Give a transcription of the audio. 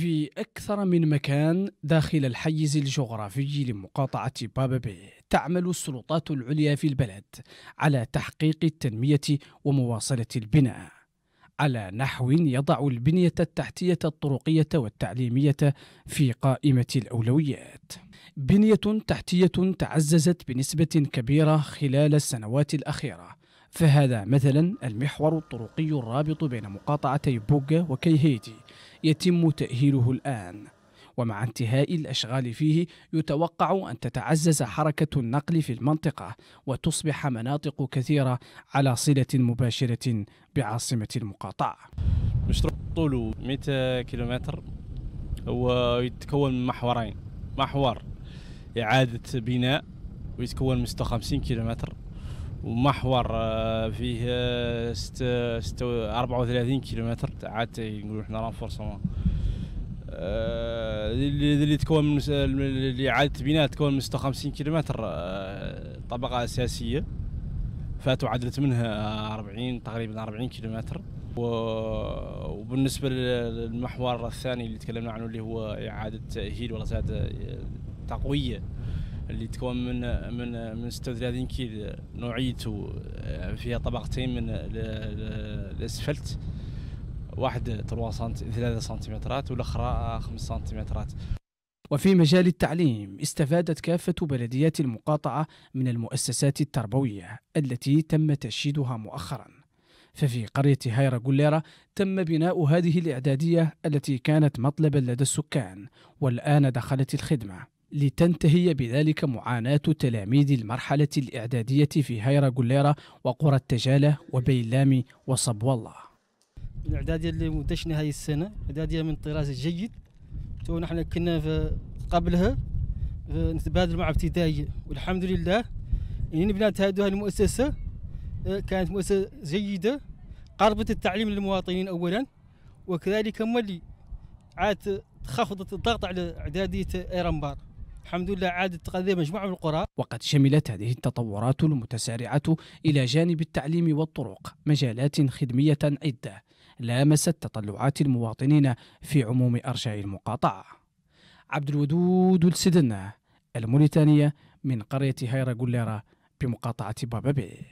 في أكثر من مكان داخل الحيز الجغرافي لمقاطعة بابابي تعمل السلطات العليا في البلد على تحقيق التنمية ومواصلة البناء على نحو يضع البنية التحتية الطرقية والتعليمية في قائمة الأولويات. بنية تحتية تعززت بنسبة كبيرة خلال السنوات الأخيرة فهذا مثلا المحور الطرقي الرابط بين مقاطعتي بوغا وكيهيتي يتم تأهيله الآن ومع انتهاء الأشغال فيه يتوقع أن تتعزز حركة النقل في المنطقة وتصبح مناطق كثيرة على صلة مباشرة بعاصمة المقاطعة مشروع طوله 100 كيلومتر ويتكون من محورين محور إعادة بناء ويتكون من 56 كيلومتر ومحور آه، فيه 34 آه، كيلومتر عاد نقولوا حنا رانفورسمون آه، اللي تكون اللي عاد بناء تكون من 56 كيلومتر طبقه اساسيه فاتوا عدلت منها 40 تقريبا 40 كيلومتر وبالنسبه للمحور الثاني اللي تكلمنا عنه اللي هو اعاده تاهيل ولا تقويه اللي تكون من من من 36 كيلو نوعيته فيها طبقتين من الاسفلت واحد 3 سنت 3 سنتيمترات والاخرى 5 سنتيمترات وفي مجال التعليم استفادت كافة بلديات المقاطعة من المؤسسات التربوية التي تم تشييدها مؤخرا ففي قرية هايرا جوليرا تم بناء هذه الإعدادية التي كانت مطلبا لدى السكان والآن دخلت الخدمة لتنتهي بذلك معاناة تلاميذ المرحلة الإعدادية في هيرة قليرة وقرى التجالة وبيلامي وصبو الله الإعدادية اللي منتشنة هاي السنة إعدادية من طراز جيد تو نحن كنا في قبلها في نتبادل مع ابتدائي والحمد لله إن بنات هذه المؤسسة كانت مؤسسة جيدة قربت التعليم للمواطنين أولا وكذلك ملي عاد تخفضت الضغط على إعدادية إيرنبار الحمد لله عادت تغذية مجموعة من القرى وقد شملت هذه التطورات المتسارعة إلى جانب التعليم والطرق مجالات خدمية عدة لامست تطلعات المواطنين في عموم أرجاء المقاطعة عبد الودود السدنة الموريتانية من قرية هيرا جوليرا بمقاطعة بابابي